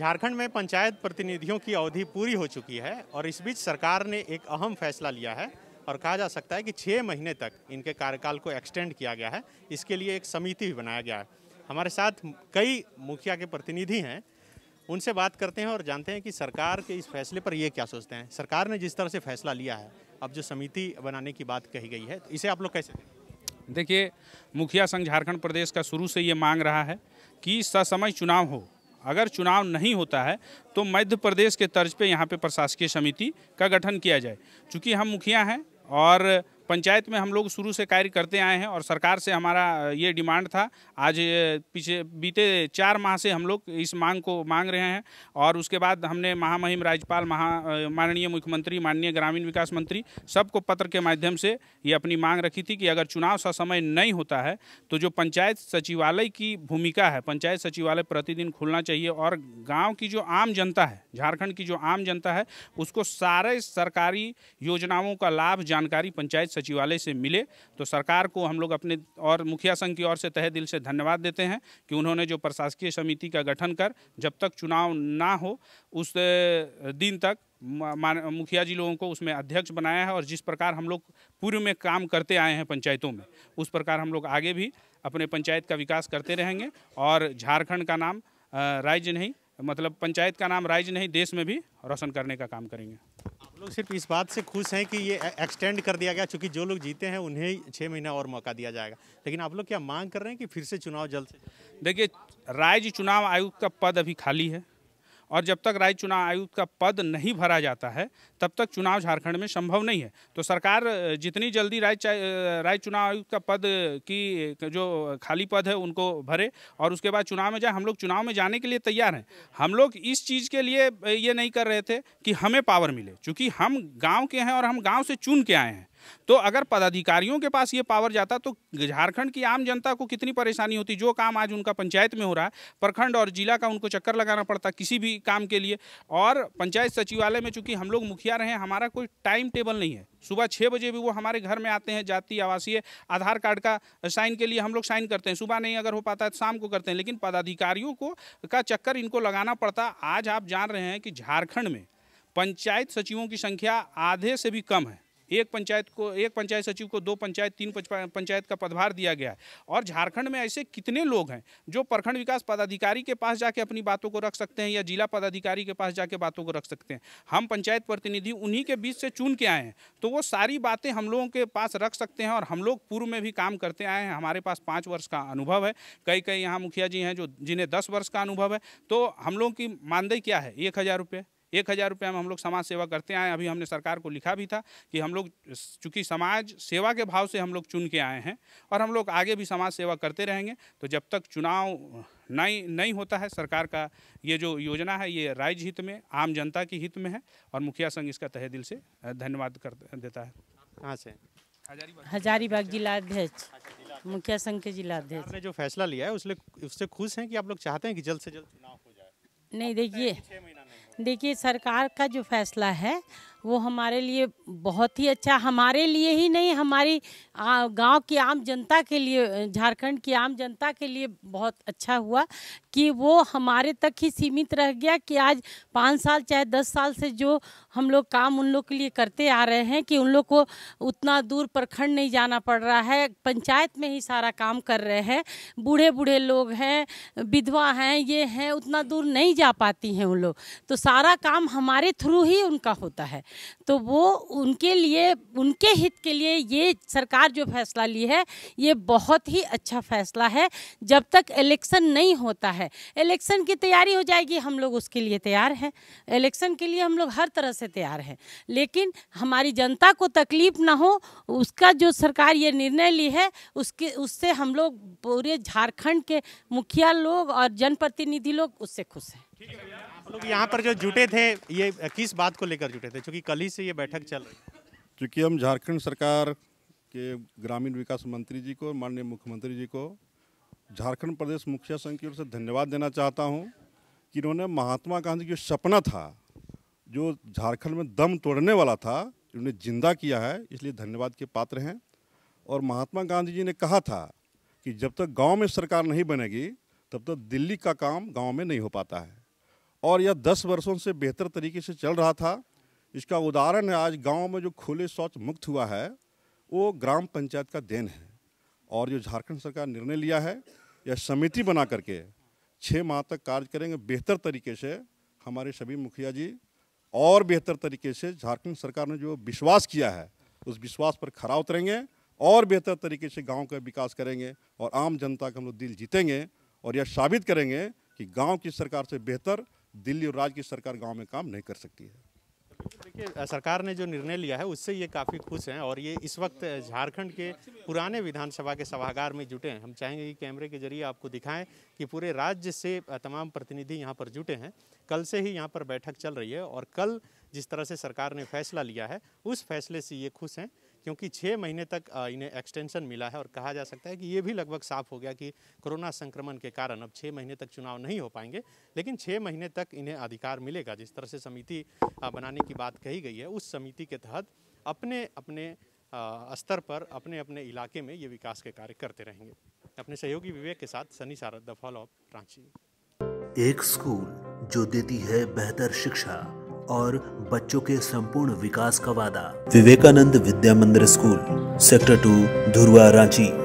झारखंड में पंचायत प्रतिनिधियों की अवधि पूरी हो चुकी है और इस बीच सरकार ने एक अहम फैसला लिया है और कहा जा सकता है कि छः महीने तक इनके कार्यकाल को एक्सटेंड किया गया है इसके लिए एक समिति भी बनाया गया है हमारे साथ कई मुखिया के प्रतिनिधि हैं उनसे बात करते हैं और जानते हैं कि सरकार के इस फैसले पर ये क्या सोचते हैं सरकार ने जिस तरह से फैसला लिया है अब जो समिति बनाने की बात कही गई है तो इसे आप लोग कैसे देखिए मुखिया संघ झारखंड प्रदेश का शुरू से ये मांग रहा है कि ससमय चुनाव हो अगर चुनाव नहीं होता है तो मध्य प्रदेश के तर्ज पे यहाँ पे प्रशासकीय समिति का गठन किया जाए चूँकि हम मुखिया हैं और पंचायत में हम लोग शुरू से कार्य करते आए हैं और सरकार से हमारा ये डिमांड था आज पीछे बीते चार माह से हम लोग इस मांग को मांग रहे हैं और उसके बाद हमने महामहिम राज्यपाल महा माननीय मुख्यमंत्री माननीय ग्रामीण विकास मंत्री सबको पत्र के माध्यम से ये अपनी मांग रखी थी कि अगर चुनाव सा समय नहीं होता है तो जो पंचायत सचिवालय की भूमिका है पंचायत सचिवालय प्रतिदिन खुलना चाहिए और गाँव की जो आम जनता है झारखंड की जो आम जनता है उसको सारे सरकारी योजनाओं का लाभ जानकारी पंचायत सचिवालय से मिले तो सरकार को हम लोग अपने और मुखिया संघ की ओर से तहे दिल से धन्यवाद देते हैं कि उन्होंने जो प्रशासकीय समिति का गठन कर जब तक चुनाव ना हो उस दिन तक मुखिया जी लोगों को उसमें अध्यक्ष बनाया है और जिस प्रकार हम लोग पूर्व में काम करते आए हैं पंचायतों में उस प्रकार हम लोग आगे भी अपने पंचायत का विकास करते रहेंगे और झारखंड का नाम राज्य नहीं मतलब पंचायत का नाम राज्य नहीं देश में भी रोशन करने का काम करेंगे लोग सिर्फ इस बात से खुश हैं कि ये एक्सटेंड कर दिया गया क्योंकि जो लोग जीते हैं उन्हें छः महीना और मौका दिया जाएगा लेकिन आप लोग क्या मांग कर रहे हैं कि फिर से चुनाव जल्द से देखिए राज्य चुनाव आयुक्त का पद अभी खाली है और जब तक राज्य चुनाव आयुक्त का पद नहीं भरा जाता है तब तक चुनाव झारखंड में संभव नहीं है तो सरकार जितनी जल्दी राज्य राज्य चुनाव आयुक्त का पद की जो खाली पद है उनको भरे और उसके बाद चुनाव में जाए हम लोग चुनाव में जाने के लिए तैयार हैं हम लोग इस चीज़ के लिए ये नहीं कर रहे थे कि हमें पावर मिले चूँकि हम गाँव के हैं और हम गाँव से चुन के आए हैं तो अगर पदाधिकारियों के पास ये पावर जाता तो झारखंड की आम जनता को कितनी परेशानी होती जो काम आज उनका पंचायत में हो रहा है प्रखंड और जिला का उनको चक्कर लगाना पड़ता किसी भी काम के लिए और पंचायत सचिवालय में चूंकि हम लोग मुखिया रहे हमारा कोई टाइम टेबल नहीं है सुबह छः बजे भी वो हमारे घर में आते हैं जाति आवासीय आधार कार्ड का साइन के लिए हम लोग साइन करते हैं सुबह नहीं अगर हो पाता है तो शाम को करते हैं लेकिन पदाधिकारियों को का चक्कर इनको लगाना पड़ता आज आप जान रहे हैं कि झारखंड में पंचायत सचिवों की संख्या आधे से भी कम है एक पंचायत को एक पंचायत सचिव को दो पंचायत तीन पंचायत का पदभार दिया गया है और झारखंड में ऐसे कितने लोग हैं जो प्रखंड विकास पदाधिकारी के पास जाके अपनी बातों को रख सकते हैं या जिला पदाधिकारी के पास जाके बातों को रख सकते हैं हम पंचायत प्रतिनिधि उन्हीं के बीच से चुन के आए हैं तो वो सारी बातें हम लोगों के पास रख सकते हैं और हम लोग पूर्व में भी काम करते आए हैं हमारे पास पाँच वर्ष का अनुभव है कई कई यहाँ मुखिया जी हैं जो जिन्हें दस वर्ष का अनुभव है तो हम लोगों की मानदेय क्या है एक हज़ार रुपये एक हज़ार रुपया में हम लोग समाज सेवा करते आए अभी हमने सरकार को लिखा भी था कि हम लोग चूँकि समाज सेवा के भाव से हम लोग चुन के आए हैं और हम लोग आगे भी समाज सेवा करते रहेंगे तो जब तक चुनाव नहीं नहीं होता है सरकार का ये जो योजना है ये राज्य हित में आम जनता के हित में है और मुखिया संघ इसका तहे दिल से धन्यवाद कर देता है कहाँ से हजारीबाग अच्छा, जिला अध्यक्ष मुखिया संघ के जिला अच्छा, अध्यक्ष ने जो फैसला लिया है उससे उससे खुश हैं कि आप लोग चाहते हैं कि जल्द से जल्द चुनाव हो जाए नहीं देखिए देखिए सरकार का जो फैसला है वो हमारे लिए बहुत ही अच्छा हमारे लिए ही नहीं हमारी गांव की आम जनता के लिए झारखंड की आम जनता के लिए बहुत अच्छा हुआ कि वो हमारे तक ही सीमित रह गया कि आज पाँच साल चाहे दस साल से जो हम लोग काम उन लोग के लिए करते आ रहे हैं कि उन लोग को उतना दूर प्रखंड नहीं जाना पड़ रहा है पंचायत में ही सारा काम कर रहे हैं बूढ़े बूढ़े लोग हैं विधवा हैं ये हैं उतना दूर नहीं जा पाती हैं उन लोग तो सारा काम हमारे थ्रू ही उनका होता है तो वो उनके लिए उनके हित के लिए ये सरकार जो फैसला ली है ये बहुत ही अच्छा फैसला है जब तक इलेक्शन नहीं होता है इलेक्शन की तैयारी हो जाएगी हम लोग उसके लिए तैयार हैं इलेक्शन के लिए हम लोग हर तरह से तैयार हैं लेकिन हमारी जनता को तकलीफ ना हो उसका जो सरकार ये निर्णय ली है उसके उससे हम लोग पूरे झारखंड के मुखिया लोग और जनप्रतिनिधि लोग उससे खुश हैं लोग यहाँ पर जो जुटे थे ये किस बात को लेकर जुटे थे क्योंकि कल ही से ये बैठक चल रही है चूँकि हम झारखंड सरकार के ग्रामीण विकास मंत्री जी को माननीय मुख्यमंत्री जी को झारखंड प्रदेश मुखिया संघ की ओर से धन्यवाद देना चाहता हूँ कि इन्होंने महात्मा गांधी जो सपना था जो झारखंड में दम तोड़ने वाला था इन्होंने जिंदा किया है इसलिए धन्यवाद के पात्र हैं और महात्मा गांधी जी ने कहा था कि जब तक गांव में सरकार नहीं बनेगी तब तक दिल्ली का काम गांव में नहीं हो पाता है और यह दस वर्षों से बेहतर तरीके से चल रहा था इसका उदाहरण है आज गांव में जो खुले शौच मुक्त हुआ है वो ग्राम पंचायत का देन है और जो झारखंड सरकार निर्णय लिया है यह समिति बना करके छः माह तक कार्य करेंगे बेहतर तरीके से हमारे सभी मुखिया जी और बेहतर तरीके से झारखंड सरकार ने जो विश्वास किया है उस विश्वास पर खरा उतरेंगे और बेहतर तरीके से गांव का विकास करेंगे और आम जनता का हम लोग दिल जीतेंगे और यह साबित करेंगे कि गांव की सरकार से बेहतर दिल्ली और राज्य की सरकार गाँव में काम नहीं कर सकती है देखिए सरकार ने जो निर्णय लिया है उससे ये काफ़ी खुश हैं और ये इस वक्त झारखंड के पुराने विधानसभा के सभागार में जुटे हैं हम चाहेंगे कि कैमरे के जरिए आपको दिखाएं कि पूरे राज्य से तमाम प्रतिनिधि यहाँ पर जुटे हैं कल से ही यहाँ पर बैठक चल रही है और कल जिस तरह से सरकार ने फैसला लिया है उस फैसले से ये खुश हैं क्योंकि छः महीने तक इन्हें एक्सटेंशन मिला है और कहा जा सकता है कि ये भी लगभग साफ हो गया कि कोरोना संक्रमण के कारण अब छः महीने तक चुनाव नहीं हो पाएंगे लेकिन छः महीने तक इन्हें अधिकार मिलेगा जिस तरह से समिति बनाने की बात कही गई है उस समिति के तहत अपने अपने स्तर पर अपने अपने इलाके में ये विकास के कार्य करते रहेंगे अपने सहयोगी विवेक के साथ सनी सारद द फॉलो रांची एक स्कूल जो देती है बेहतर शिक्षा और बच्चों के संपूर्ण विकास का वादा Vivekananda Vidya Mandir school sector two Dhurwa Ranchi